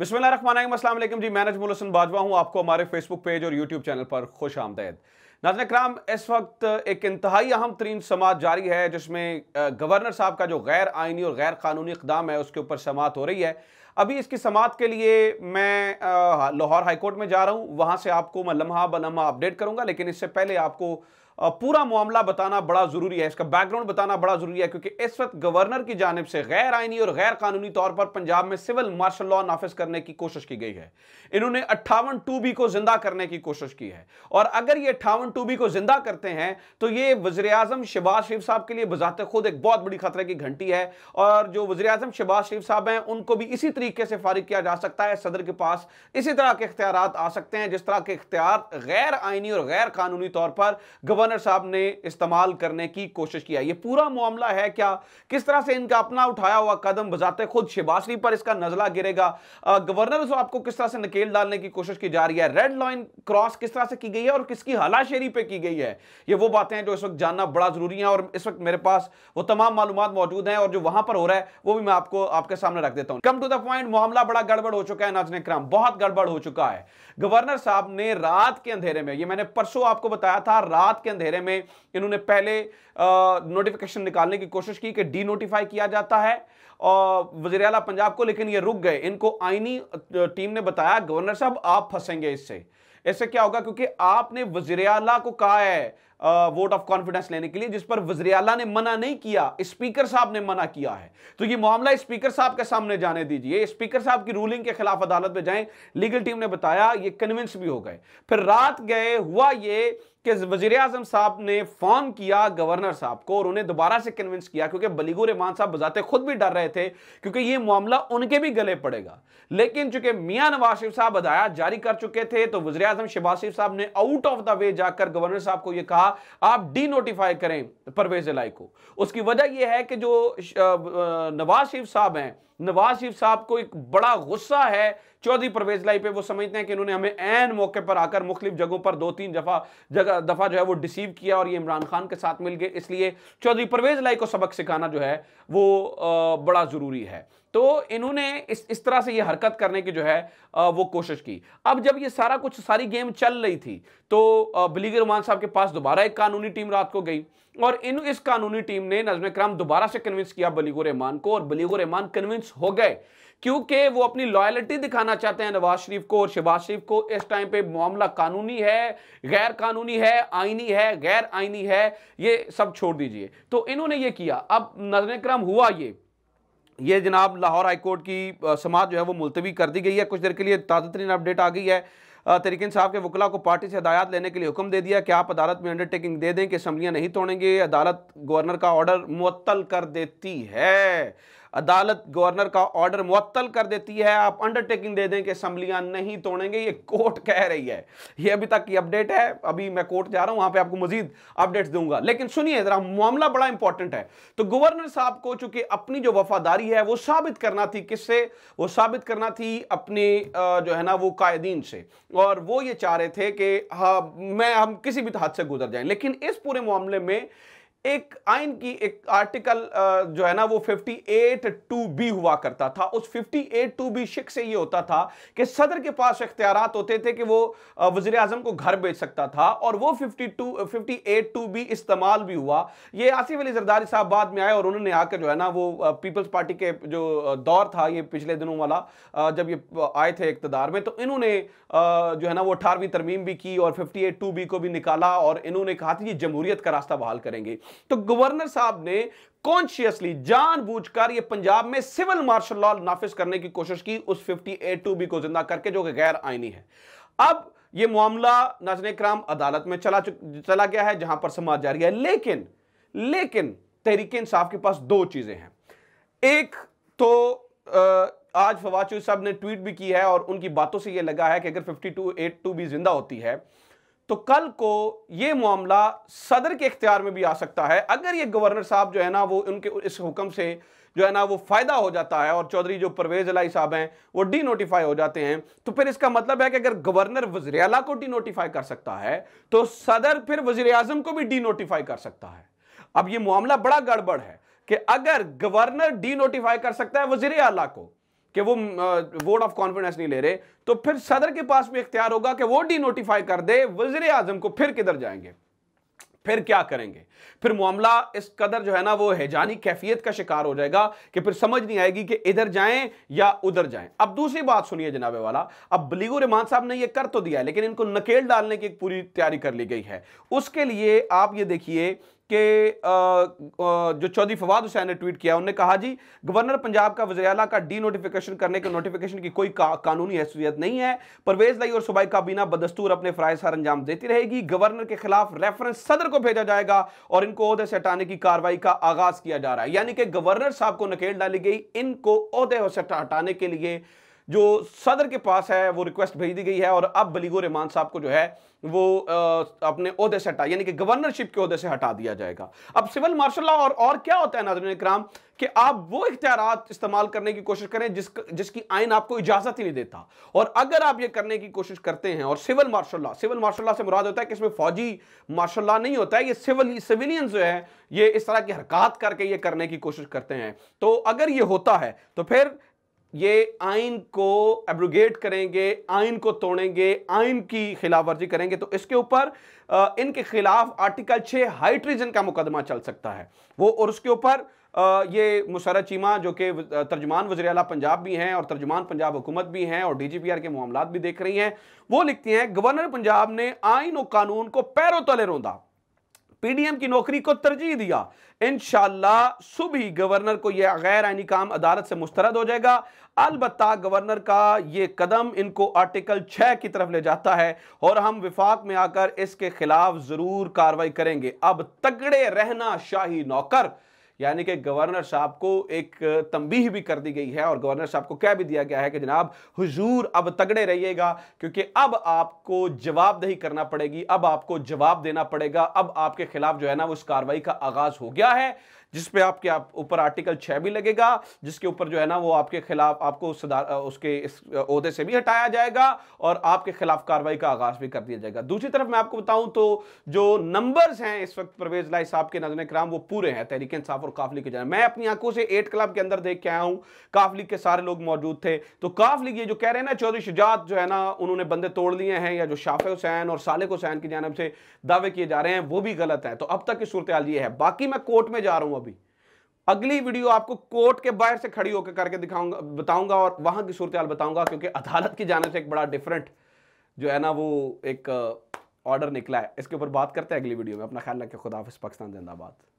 بسم اللہ الرحمن الرحیم السلام علیکم جی میں نجم الحسن باجوا ہوں آپ کو ہمارے فیس بک پیج اور یوٹیوب چینل پر خوش آمدید ناظرین کرام اس وقت ایک انتہائی اہم ترین سماعت جاری ہے جس میں گورنر صاحب کا جو غیر آئینی اور غیر قانونی اقدام ہے اس کے اوپر سماعت ہو رہی ہے ابھی اس کی سماعت کے لیے میں لاہور ہائی کورٹ میں جا رہا ہوں وہاں سے آپ کو میں لمحہ بلحہ اپڈیٹ کروں گا لیکن اس سے پہلے آپ کو پورا معاملہ بتانا بڑا ضروری ہے اس کا بیک گراؤنڈ بتانا بڑا ضروری ہے کیونکہ اس وقت گورنر کی جانب سے غیر آئینی اور غیر قانونی طور پر پنجاب میں سول مارشل لا نافذ کرنے کی کوشش کی گئی ہے انہوں نے اٹھاون ٹو بی کو زندہ کرنے کی کوشش کی ہے اور اگر یہ اٹھاون ٹو بی کو زندہ کرتے ہیں تو یہ وزیراعظم شہباز شریف صاحب کے لیے بذات خود ایک بہت بڑی خطرے کی گھنٹی ہے اور جو وزیراعظم شہباز شریف صاحب ہیں ان کو بھی اسی طریقے سے فارغ کیا جا سکتا ہے صدر کے پاس اسی طرح کے اختیارات آ سکتے ہیں جس طرح کے اختیار غیر آئینی اور غیر قانونی طور پر گورنر گورنر صاحب نے استعمال کرنے کی کوشش کیا یہ پورا معاملہ ہے کیا کس طرح سے ان کا اپنا اٹھایا ہوا قدم بزاتے خود شباسری پر اس کا نزلہ گرے گا گورنر صاحب کو کس طرح سے نکیل ڈالنے کی کوشش کی جا رہی ہے ریڈ لائن کراس کس طرح سے کی گئی ہے اور کس کی حالہ شہری پہ کی گئی ہے یہ وہ باتیں ہیں جو اس وقت جاننا بڑا ضروری ہیں اور اس وقت میرے پاس وہ تمام معلومات موجود ہیں اور جو وہاں پر ہو رہا ہے وہ بھی میں آپ کو آپ کے سامنے رکھ دیتا ہوں کم ٹو دا پوائنٹ معاملہ بڑا گڑبڑ ہو چکا ہے ناظرین کرام بہت گڑبڑ ہو چکا ہے گورنر صاحب نے رات کے اندھیرے میں یہ میں نے پرسوں آپ کو بتایا تھا رات کے اندھیرے میں انہوں نے پہلے نوٹیفکیشن نکالنے کی کوشش کی کہ ڈی نوٹیفائی کیا جاتا ہے وزیراعلا پنجاب کو لیکن یہ رک گئے ان کو آئینی ٹیم نے بتایا گورنر صاحب آپ فسیں گے اس سے اس سے کیا ہوگا کیونکہ آپ نے وزیراعلا کو کہا ہے ووٹ آف کانفیڈنس لینے کے لیے جس پر وزریالہ نے منع نہیں کیا اسپیکر صاحب نے منع کیا ہے تو یہ معاملہ اسپیکر صاحب کے سامنے جانے دیجئے اسپیکر صاحب کی رولنگ کے خلاف عدالت پہ جائیں لیگل ٹیم نے بتایا یہ کنونس بھی ہو گئے پھر رات گئے ہوا یہ کہ وزیراعظم صاحب نے فارم کیا گورنر صاحب کو اور انہیں دوبارہ سے کنونس کیا کیونکہ بلیگو رحمان صاحب بزاتے خود بھی ڈر رہے تھے کیونکہ یہ معاملہ ان کے بھی گلے پڑے گا لیکن چونکہ میاں نواز شریف صاحب ہدایات جاری کر چکے تھے تو وزیراعظم شہباز شریف صاحب نے آؤٹ آف دا وے جا کر گورنر صاحب کو یہ کہا آپ ڈی نوٹیفائی کریں پرویز الائی کو اس کی وجہ یہ ہے کہ جو نواز شریف صاحب ہیں نواز شریف صاحب کو ایک بڑا غصہ ہے چودھری پرویز لائی پہ وہ سمجھتے ہیں کہ انہوں نے ہمیں این موقع پر آ کر مختلف جگہوں پر دو تین دفعہ دفعہ جو ہے وہ ڈیسیو کیا اور یہ عمران خان کے ساتھ مل گئے اس لیے چودھری پرویز لائی کو سبق سکھانا جو ہے وہ بڑا ضروری ہے تو انہوں نے اس طرح سے یہ حرکت کرنے کی جو ہے وہ کوشش کی اب جب یہ سارا کچھ ساری گیم چل رہی تھی تو بلیگر رحمان صاحب کے پاس دوبارہ ایک قانونی ٹیم رات کو گئی اور ان اس قانونی ٹیم نے نظم کرام دوبارہ سے کنونس کیا بلیغ الرحمان کو اور بلیغ رحمان کنونس ڈیفنس ہو گئے کیونکہ وہ اپنی لائلٹی دکھانا چاہتے ہیں نواز شریف کو اور شہباز شریف کو اس ٹائم پہ معاملہ قانونی ہے غیر قانونی ہے آئینی ہے غیر آئینی ہے یہ سب چھوڑ دیجئے تو انہوں نے یہ کیا اب نظر کرم ہوا یہ یہ جناب لاہور آئی کورٹ کی سماعت جو ہے وہ ملتوی کر دی گئی ہے کچھ دیر کے لیے تازہ ترین اپ ڈیٹ آ گئی ہے تریکن صاحب کے وکلا کو پارٹی سے ہدایات لینے کے لیے حکم دے دیا کہ آپ عدالت میں انڈرٹیکنگ دے دیں کہ اسمبلیاں نہیں توڑیں گے عدالت گورنر کا آرڈر معطل کر دیتی ہے عدالت گورنر کا آرڈر معطل کر دیتی ہے آپ انڈر ٹیکنگ دے دیں کہ اسمبلیاں نہیں توڑیں گے یہ کورٹ کہہ رہی ہے یہ ابھی تک یہ اپڈیٹ ہے ابھی میں کورٹ جا رہا ہوں وہاں پہ آپ کو مزید اپڈیٹس دوں گا لیکن سنیے ذرا معاملہ بڑا امپورٹنٹ ہے تو گورنر صاحب کو چونکہ اپنی جو وفاداری ہے وہ ثابت کرنا تھی کس سے وہ ثابت کرنا تھی اپنے جو ہے نا وہ قائدین سے اور وہ یہ چاہ رہے تھے کہ ہاں، میں ہم کسی بھی حد سے گزر جائیں لیکن اس پورے معاملے میں ایک آئین کی ایک آرٹیکل جو ہے نا وہ ففٹی ایٹ ٹو بی ہوا کرتا تھا اس ففٹی ایٹ ٹو بی شک سے یہ ہوتا تھا کہ صدر کے پاس اختیارات ہوتے تھے کہ وہ وزیراعظم کو گھر بیچ سکتا تھا اور وہ fifty two eight two B استعمال بھی ہوا یہ آصف علی زرداری صاحب بعد میں آئے اور انہوں نے آ کے جو ہے نا وہ پیپلز پارٹی کے جو دور تھا یہ پچھلے دنوں والا جب یہ آئے تھے اقتدار میں تو انہوں نے جو ہے نا وہ اٹھارویں ترمیم بھی کی اور ففٹی ایٹ ٹو بی کو بھی نکالا اور انہوں نے کہا تھا یہ جمہوریت کا راستہ بحال کریں گے تو گورنر صاحب نے کونشیسلی جان بوجھ کر یہ پنجاب میں سیول مارشل لال نافذ کرنے کی کوشش کی اس ففٹی اے ٹو بی کو زندہ کر کے جو کہ غیر آئینی ہے اب یہ معاملہ ناظرین اکرام عدالت میں چلا, چلا گیا ہے جہاں پر سماج جاری ہے لیکن لیکن تحریک انصاف کے پاس دو چیزیں ہیں ایک تو آج فواد فواچو صاحب نے ٹویٹ بھی کی ہے اور ان کی باتوں سے یہ لگا ہے کہ اگر ففٹی ٹو ایٹ ٹو بھی زندہ ہوتی ہے تو کل کو یہ معاملہ صدر کے اختیار میں بھی آ سکتا ہے اگر یہ گورنر صاحب جو ہے نا وہ ان کے اس حکم سے جو ہے نا وہ فائدہ ہو جاتا ہے اور چودری جو پرویز علائی صاحب ہیں وہ ڈی نوٹیفائی ہو جاتے ہیں تو پھر اس کا مطلب ہے کہ اگر گورنر وزیر اعلیٰ کو ڈی نوٹیفائی کر سکتا ہے تو صدر پھر وزیر اعظم کو بھی ڈی نوٹیفائی کر سکتا ہے اب یہ معاملہ بڑا گڑبڑ ہے کہ اگر گورنر ڈی نوٹیفائی کر سکتا ہے وزیر اعلیٰ کو کہ وہ ووڈ آف کانفیڈنس نہیں لے رہے تو پھر صدر کے پاس بھی اختیار ہوگا کہ وہ ڈی نوٹیفائی کر دے وزیر اعظم کو پھر کدھر جائیں گے پھر کیا کریں گے پھر معاملہ اس قدر جو ہے نا وہ ہیجانی کیفیت کا شکار ہو جائے گا کہ پھر سمجھ نہیں آئے گی کہ ادھر جائیں یا ادھر جائیں اب دوسری بات سنیے جناب والا اب بلیگو رحمان صاحب نے یہ کر تو دیا ہے لیکن ان کو نکیل ڈالنے کی ایک پوری تیاری کر لی گئی ہے اس کے لیے آپ یہ دیکھیے کہ جو چودی فواد حسین نے ٹویٹ کیا انہوں نے کہا جی گورنر پنجاب کا وزیر کا ڈی نوٹیفیکیشن کرنے کے نوٹیفیکیشن کی کوئی قانونی حیثیت نہیں ہے پرویز دائی اور صوبائی کابینہ بدستور اپنے فرائض سر انجام دیتی رہے گی گورنر کے خلاف ریفرنس صدر کو بھیجا جائے گا اور ان کو عہدے سے ہٹانے کی کاروائی کا آغاز کیا جا رہا ہے یعنی کہ گورنر صاحب کو نکیل ڈالی گئی ان کو عہدے سے ہٹانے کے لیے جو صدر کے پاس ہے وہ ریکویسٹ بھیج دی گئی ہے اور اب بلیغ ریمان صاحب کو جو ہے وہ اپنے عہدے سے ہٹا یعنی کہ گورنر شپ کے عہدے سے ہٹا دیا جائے گا اب سول مارشل لا اور کیا ہوتا ہے ناظرین اکرام کہ آپ وہ اختیارات استعمال کرنے کی کوشش کریں جس جس کی آئین آپ کو اجازت ہی نہیں دیتا اور اگر آپ یہ کرنے کی کوشش کرتے ہیں اور civil martial law civil martial law سے مراد ہوتا ہے کہ اس میں فوجی مارشل لا نہیں ہوتا ہے یہ سول سولینس جو ہے یہ اس طرح کی حرکات کر کے یہ کرنے کی کوشش کرتے ہیں تو اگر یہ ہوتا ہے تو پھر یہ آئین کو ایبروگیٹ کریں گے آئین کو توڑیں گے آئین کی خلاف ورزی کریں گے تو اس کے اوپر ان کے خلاف آرٹیکل چھ ٹریزن کا مقدمہ چل سکتا ہے وہ اور اس کے اوپر یہ مسارہ چیمہ جو کہ ترجمان وزراعلی پنجاب بھی ہیں اور ترجمان پنجاب حکومت بھی ہیں اور ڈی جی پی آر کے معاملات بھی دیکھ رہی ہیں وہ لکھتی ہیں گورنر پنجاب نے آئین و قانون کو پیروں تلے روندا پی ڈی ایم کی نوکری کو ترجیح دیا انشاءاللہ صبح گورنر کو یہ غیر آئینی کام عدالت سے مسترد ہو جائے گا البتہ گورنر کا یہ قدم ان کو آرٹیکل چھے کی طرف لے جاتا ہے اور ہم وفاق میں آ کر اس کے خلاف ضرور کاروائی کریں گے اب تگڑے رہنا شاہی نوکر یعنی کہ گورنر صاحب کو ایک تنبیہ بھی کر دی گئی ہے اور گورنر صاحب کو کہہ بھی دیا گیا ہے کہ جناب حضور اب تگڑے رہیے گا کیونکہ اب آپ کو جواب دہی کرنا پڑے گی اب آپ کو جواب دینا پڑے گا اب آپ کے خلاف جو ہے نا اس کاروائی کا آغاز ہو گیا ہے جس پہ آپ کے اوپر آرٹیکل چھ بھی لگے گا جس کے اوپر جو ہے نا وہ آپ کے خلاف آپ کو اس کے اس عہدے سے بھی ہٹایا جائے گا اور آپ کے خلاف کاروائی کا آغاز بھی کر دیا جائے گا دوسری طرف میں آپ کو بتاؤں تو جو نمبرز ہیں اس وقت پرویز لائی صاحب کے نظر کرام وہ پورے ہیں تحریک انصاف اور کافلی کے جانب میں اپنی آنکھوں سے ایٹ کلب کے اندر دیکھ کے آیا ہوں کافلی کے سارے لوگ موجود تھے تو کافلی یہ جو کہہ رہے ہیں نا چودھری شجاعت جو ہے نا انہوں نے بندے توڑ لیے ہیں یا جو شافع حسین اور سالق حسین کی جانب سے دعوے کیے جا رہے ہیں وہ بھی غلط ہے تو اب تک کی صورتحال یہ ہے باقی میں کورٹ میں جا رہا ہوں اب اگلی ویڈیو آپ کو کورٹ کے باہر سے کھڑی ہو کے کر کے دکھاؤں گا بتاؤں گا اور وہاں کی صورتحال بتاؤں گا کیونکہ عدالت کی جانب سے ایک بڑا ڈیفرنٹ جو ہے نا وہ ایک آرڈر نکلا ہے اس کے اوپر بات کرتے ہیں اگلی ویڈیو میں اپنا خیال خدا حافظ پاکستان زندہ آباد